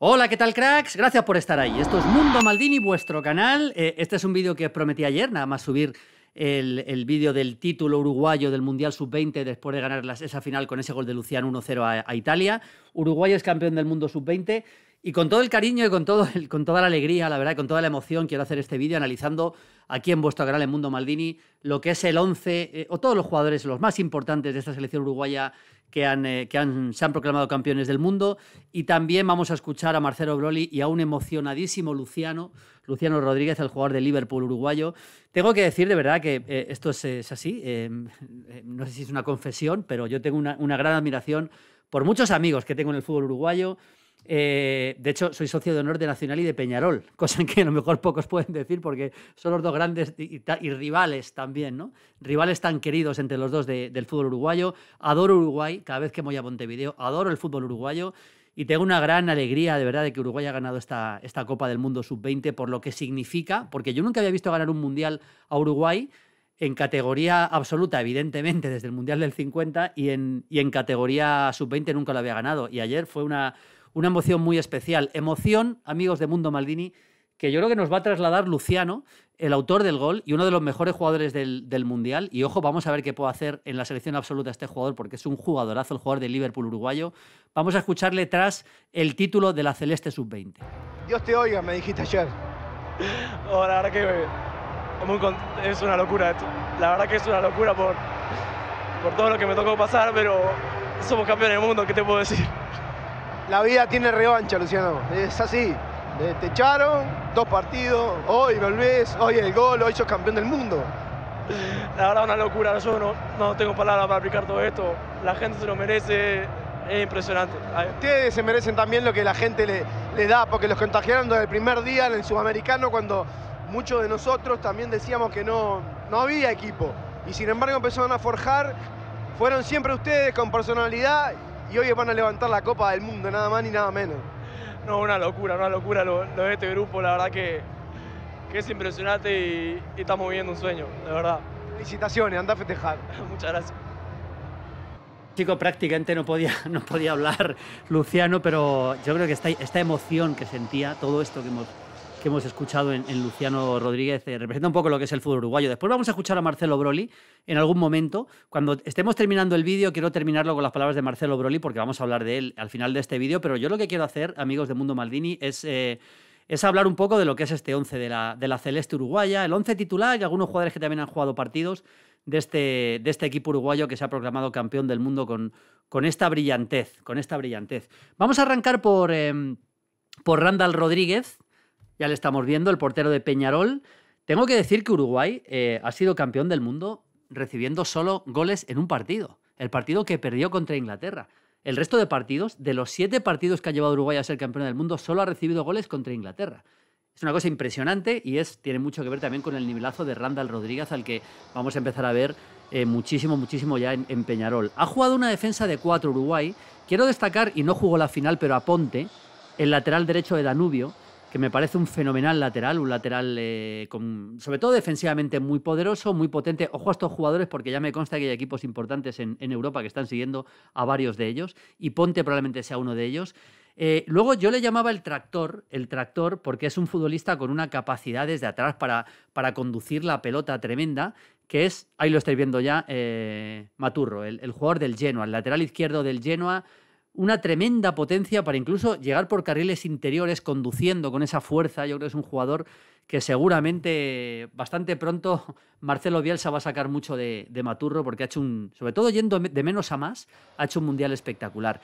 Hola, ¿qué tal cracks? Gracias por estar ahí. Esto es Mundo Maldini, vuestro canal. Eh, este es un vídeo que prometí ayer, nada más subir el, vídeo del título uruguayo del Mundial Sub-20 después de ganar esa final con ese gol de Luciano 1-0 a, Italia. Uruguay es campeón del Mundo Sub-20 y con todo el cariño y con, todo con toda la alegría, la verdad, y con toda la emoción quiero hacer este vídeo analizando aquí en vuestro canal en Mundo Maldini lo que es el 11 eh, o todos los jugadores los más importantes de esta selección uruguaya que, eh, se han proclamado campeones del mundo. Y también vamos a escuchar a Marcelo Broly y a un emocionadísimo Luciano, Luciano Rodríguez, el jugador de Liverpool uruguayo. Tengo que decir de verdad que eh, esto es, así, eh, no sé si es una confesión, pero yo tengo una, una gran admiración por muchos amigos que tengo en el fútbol uruguayo eh, de hecho, soy socio de honor de Nacional y de Peñarol, cosa que a lo mejor pocos pueden decir porque son los dos grandes y, rivales también, ¿no? Rivales tan queridos entre los dos del fútbol uruguayo. Adoro Uruguay, cada vez que voy a Montevideo, adoro el fútbol uruguayo. Y tengo una gran alegría, de verdad, de que Uruguay ha ganado esta, esta Copa del Mundo Sub-20 por lo que significa, porque yo nunca había visto ganar un Mundial a Uruguay en categoría absoluta, evidentemente, desde el Mundial del 50 y en, y en categoría Sub-20 nunca lo había ganado. Y ayer fue una, una emoción muy especial. Emoción, amigos de Mundo Maldini, que yo creo que nos va a trasladar Luciano, el autor del gol y uno de los mejores jugadores del, Mundial. Y ojo, vamos a ver qué puede hacer en la selección absoluta este jugador, porque es un jugadorazo, el jugador del Liverpool uruguayo. Vamos a escucharle tras el título de la Celeste Sub-20. Dios te oiga, me dijiste ayer. la verdad que es una locura La verdad que es una locura por, por todo lo que me tocó pasar, pero somos campeones del mundo, ¿qué te puedo decir? La vida tiene revancha, Luciano. Es así. Eh, te echaron, dos partidos, hoy volvés, hoy el gol, hoy sos campeón del mundo. La verdad, una locura. Yo no, no tengo palabras para explicar todo esto. La gente se lo merece. Es impresionante. Ustedes se merecen también lo que la gente le, le da, porque los contagiaron desde el primer día en el Sudamericano, cuando muchos de nosotros también decíamos que no, no había equipo. Y sin embargo empezaron a forjar. Fueron siempre ustedes con personalidad y hoy van a levantar la Copa del Mundo, nada más ni nada menos. No, una locura, una locura lo, de este grupo, la verdad que, es impresionante y, estamos viviendo un sueño, de verdad. Felicitaciones, anda a festejar. Muchas gracias. Chico, prácticamente no podía, no podía hablar Luciano, pero yo creo que esta emoción que sentía, todo esto que hemos que hemos escuchado en, Luciano Rodríguez eh, representa un poco lo que es el fútbol uruguayo. Después vamos a escuchar a Marcelo Broly en algún momento. Cuando estemos terminando el vídeo, quiero terminarlo con las palabras de Marcelo Broly porque vamos a hablar de él al final de este vídeo. Pero yo lo que quiero hacer, amigos de Mundo Maldini, es, eh, es hablar un poco de lo que es este 11 de la, de la Celeste Uruguaya, el 11 titular y algunos jugadores que también han jugado partidos de este, de este equipo uruguayo que se ha proclamado campeón del mundo con, con esta brillantez. Con esta brillantez. Vamos a arrancar por, eh, por Randall Rodríguez ya le estamos viendo, el portero de Peñarol. Tengo que decir que Uruguay eh, ha sido campeón del mundo recibiendo solo goles en un partido, el partido que perdió contra Inglaterra. El resto de partidos, de los siete partidos que ha llevado Uruguay a ser campeón del mundo, solo ha recibido goles contra Inglaterra. Es una cosa impresionante y es, tiene mucho que ver también con el nivelazo de Randall Rodríguez, al que vamos a empezar a ver eh, muchísimo, muchísimo ya en, Peñarol. Ha jugado una defensa de cuatro Uruguay. Quiero destacar, y no jugó la final, pero a Ponte, el lateral derecho de Danubio, que me parece un fenomenal lateral, un lateral eh, sobre todo defensivamente muy poderoso, muy potente. Ojo a estos jugadores porque ya me consta que hay equipos importantes en, Europa que están siguiendo a varios de ellos y Ponte probablemente sea uno de ellos. Eh, luego yo le llamaba el tractor, el tractor, porque es un futbolista con una capacidad desde atrás para, para conducir la pelota tremenda, que es, ahí lo estáis viendo ya, Maturo, eh, Maturro, el, el, jugador del Genoa, el lateral izquierdo del Genoa, una tremenda potencia para incluso llegar por carriles interiores conduciendo con esa fuerza. Yo creo que es un jugador que seguramente bastante pronto Marcelo Bielsa va a sacar mucho de, Maturro porque ha hecho un, sobre todo yendo de menos a más, ha hecho un mundial espectacular.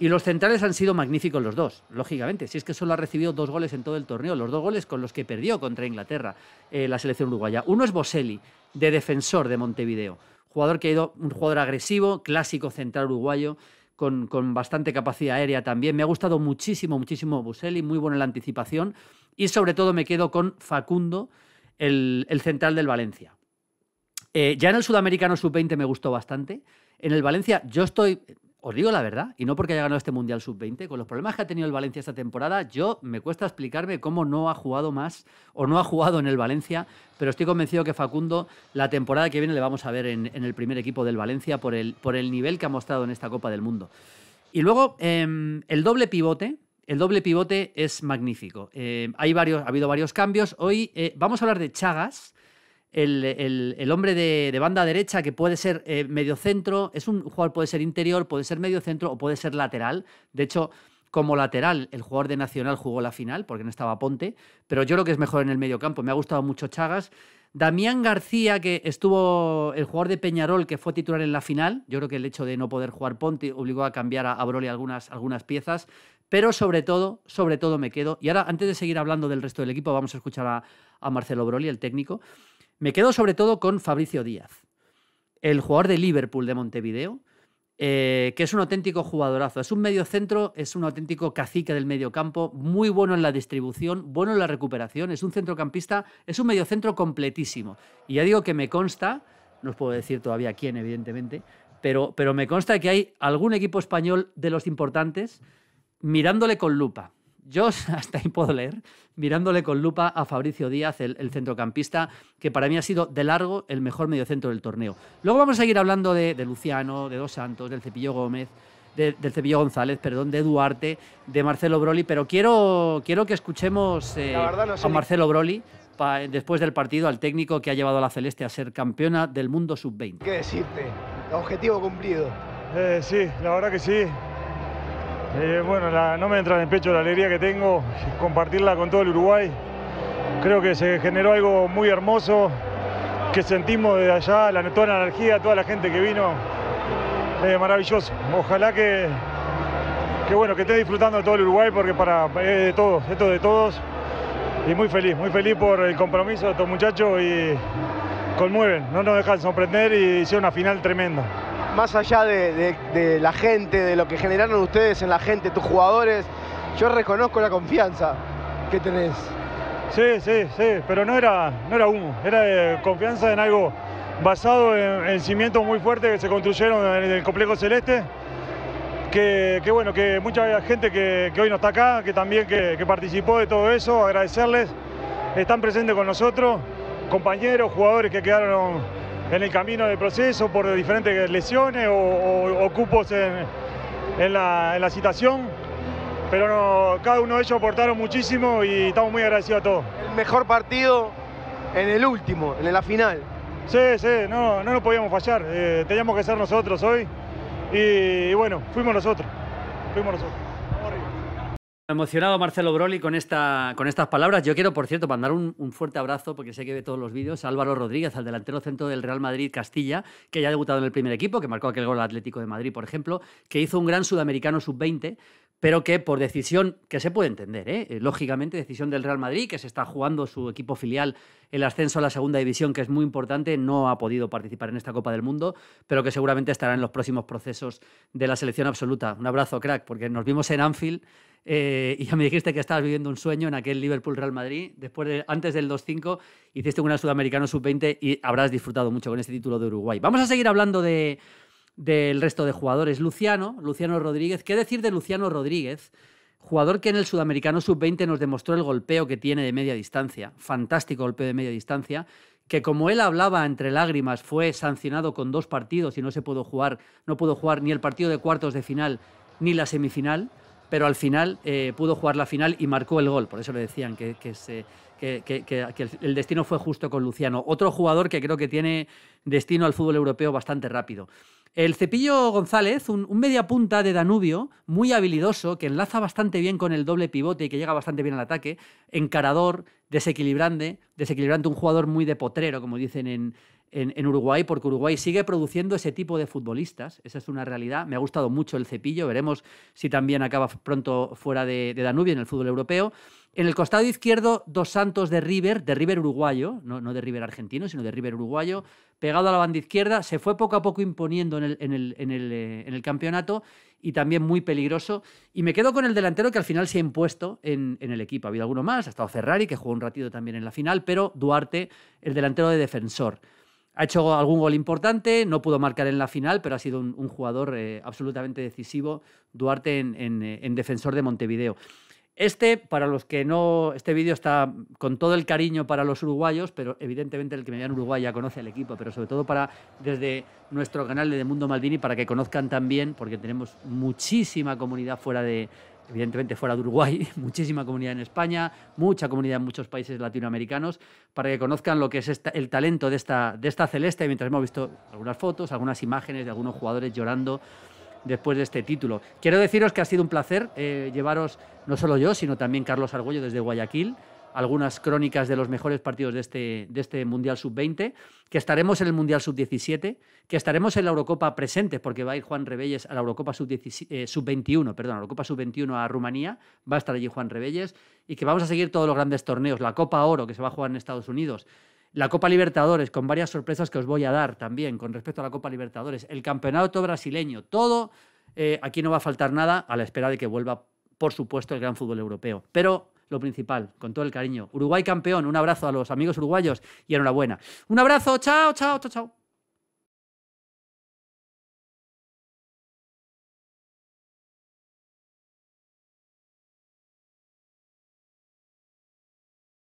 Y los centrales han sido magníficos los dos, lógicamente. Si es que solo ha recibido dos goles en todo el torneo, los dos goles con los que perdió contra Inglaterra eh, la selección uruguaya. Uno es Boselli, de defensor de Montevideo, jugador que ha ido, un jugador agresivo, clásico central uruguayo, con, bastante capacidad aérea también. Me ha gustado muchísimo, muchísimo Buselli muy buena la anticipación. Y sobre todo me quedo con Facundo, el, central del Valencia. Eh, ya en el Sudamericano Sub-20 me gustó bastante. En el Valencia yo estoy, os digo la verdad, y no porque haya ganado este Mundial Sub-20, con los problemas que ha tenido el Valencia esta temporada, yo me cuesta explicarme cómo no ha jugado más o no ha jugado en el Valencia, pero estoy convencido que Facundo la temporada que viene le vamos a ver en, el primer equipo del Valencia por el, por el nivel que ha mostrado en esta Copa del Mundo. Y luego, em, el doble pivote, el doble pivote es magnífico. Eh, hay varios, ha habido varios cambios. Hoy eh, vamos a hablar de Chagas, el, el, hombre de, banda derecha que puede ser eh, medio centro, es un jugador, puede ser interior, puede ser medio centro o puede ser lateral. De hecho, como lateral, el jugador de Nacional jugó la final porque no estaba Ponte, pero yo creo que es mejor en el medio campo. Me ha gustado mucho Chagas. Damián García, que estuvo el jugador de Peñarol, que fue titular en la final. Yo creo que el hecho de no poder jugar Ponte obligó a cambiar a, Broly algunas, algunas piezas. Pero sobre todo, sobre todo me quedo. Y ahora, antes de seguir hablando del resto del equipo, vamos a escuchar a, a Marcelo Broly, el técnico. Me quedo sobre todo con Fabricio Díaz, el jugador de Liverpool de Montevideo, eh, que es un auténtico jugadorazo. Es un medio centro, es un auténtico cacique del medio campo, muy bueno en la distribución, bueno en la recuperación, es un centrocampista, es un medio centro completísimo. Y ya digo que me consta, no os puedo decir todavía quién, evidentemente, pero, pero me consta que hay algún equipo español de los importantes mirándole con lupa yo hasta ahí puedo leer, mirándole con lupa a Fabricio Díaz, el, centrocampista, que para mí ha sido de largo el mejor mediocentro del torneo. Luego vamos a seguir hablando de, Luciano, de Dos Santos, del Cepillo Gómez, del Cepillo González, perdón, de Duarte, de Marcelo Broli, pero quiero, quiero que escuchemos eh, a Marcelo Broli después del partido al técnico que ha llevado a la Celeste a ser campeona del mundo sub-20. ¿Qué decirte? Objetivo cumplido. Eh, sí, la verdad que sí. Eh, bueno, no me entra en el pecho la alegría que tengo, compartirla con todo el Uruguay. Creo que se generó algo muy hermoso que sentimos desde allá, la, toda la energía, toda la gente que vino. Eh, maravilloso. Ojalá que, que bueno, que esté disfrutando de todo el Uruguay porque para es de todos, esto es de todos. Y muy feliz, muy feliz por el compromiso de estos muchachos y conmueven, no nos dejan sorprender y sea una final tremenda más allá de, la gente, de lo que generaron ustedes en la gente, tus jugadores, yo reconozco la confianza que tenés. Sí, sí, sí, pero no era, no era humo, era eh, confianza en algo basado en, cimientos muy fuertes que se construyeron en el complejo celeste. Que, bueno, que mucha gente que, hoy no está acá, que también que participó de todo eso, agradecerles, están presentes con nosotros, compañeros, jugadores que quedaron en el camino del proceso por diferentes lesiones o, cupos en, la, citación. Pero cada uno de ellos aportaron muchísimo y estamos muy agradecidos a todos. El mejor partido en el último, en la final. Sí, sí, no, no nos podíamos fallar. Eh, teníamos que ser nosotros hoy. Y, y bueno, fuimos nosotros. Fuimos nosotros. Emocionado Marcelo Broly con, esta, con estas palabras. Yo quiero, por cierto, mandar un, fuerte abrazo, porque sé que ve todos los vídeos, a Álvaro Rodríguez, al delantero centro del Real Madrid Castilla, que ya ha debutado en el primer equipo, que marcó aquel gol Atlético de Madrid, por ejemplo, que hizo un gran sudamericano sub-20, pero que por decisión, que se puede entender, ¿eh? ¿eh? lógicamente, decisión del Real Madrid, que se está jugando su equipo filial el ascenso a la segunda división, que es muy importante, no ha podido participar en esta Copa del Mundo, pero que seguramente estará en los próximos procesos de la selección absoluta. Un abrazo, crack, porque nos vimos en Anfield eh, y ya me dijiste que estabas viviendo un sueño en aquel Liverpool-Real Madrid. Después antes del 2-5 hiciste una Sudamericano Sub-20 y habrás disfrutado mucho con este título de Uruguay. Vamos a seguir hablando del resto de jugadores. Luciano, Luciano Rodríguez. ¿Qué decir de Luciano Rodríguez? Jugador que en el Sudamericano Sub-20 nos demostró el golpeo que tiene de media distancia. Fantástico golpeo de media distancia que como él hablaba entre lágrimas, fue sancionado con dos partidos y no se pudo jugar, no pudo jugar ni el partido de cuartos de final ni la semifinal pero al final eh, pudo jugar la final y marcó el gol. Por eso le decían que, el destino fue justo con Luciano. Otro jugador que creo que tiene destino al fútbol europeo bastante rápido. El Cepillo González, un, un media punta de Danubio, muy habilidoso, que enlaza bastante bien con el doble pivote y que llega bastante bien al ataque, encarador, desequilibrante, desequilibrante, un jugador muy de potrero, como dicen en, en, Uruguay, porque Uruguay sigue produciendo ese tipo de futbolistas. Esa es una realidad. Me ha gustado mucho el cepillo. Veremos si también acaba pronto fuera de, de Danubio en el fútbol europeo. En el costado izquierdo, dos santos de River, de River uruguayo, no, de River argentino, sino de River uruguayo, pegado a la banda izquierda, se fue poco a poco imponiendo en el, eh, en el, campeonato y también muy peligroso. Y me quedo con el delantero que al final se ha impuesto en, en, el equipo. Ha habido alguno más, ha estado Ferrari, que jugó un ratito también en la final, pero Duarte, el delantero de defensor. Ha hecho algún gol importante, no pudo marcar en la final, pero ha sido un, jugador eh, absolutamente decisivo, Duarte eh, en, defensor de Montevideo. Este, para los que no, este vídeo está con todo el cariño para los uruguayos, pero evidentemente el que me vea en Uruguay ya conoce al equipo, pero sobre todo para desde nuestro canal de Mundo Maldini para que conozcan también, porque tenemos muchísima comunidad fuera de, evidentemente fuera de Uruguay, muchísima comunidad en España, mucha comunidad en muchos países latinoamericanos, para que conozcan lo que es el talento de esta, de esta celeste, mientras hemos visto algunas fotos, algunas imágenes de algunos jugadores llorando después de este título. Quiero deciros que ha sido un placer eh, llevaros, no solo yo, sino también Carlos Argüello desde Guayaquil, algunas crónicas de los mejores partidos de este, de este Mundial Sub-20, que estaremos en el Mundial Sub-17, que estaremos en la Eurocopa presente, porque va a ir Juan Rebelles a la Eurocopa Sub-21, eh, perdón, a la Eurocopa Sub-21 a Rumanía, va a estar allí Juan Rebelles, y que vamos a seguir todos los grandes torneos, la Copa Oro, que se va a jugar en Estados Unidos, la Copa Libertadores, con varias sorpresas que os voy a dar también con respecto a la Copa Libertadores, el Campeonato Brasileño, todo, eh, aquí no va a faltar nada a la espera de que vuelva, por supuesto, el gran fútbol europeo. Pero lo principal, con todo el cariño. Uruguay campeón, un abrazo a los amigos uruguayos y enhorabuena. Un abrazo, chao, chao, chao, chao.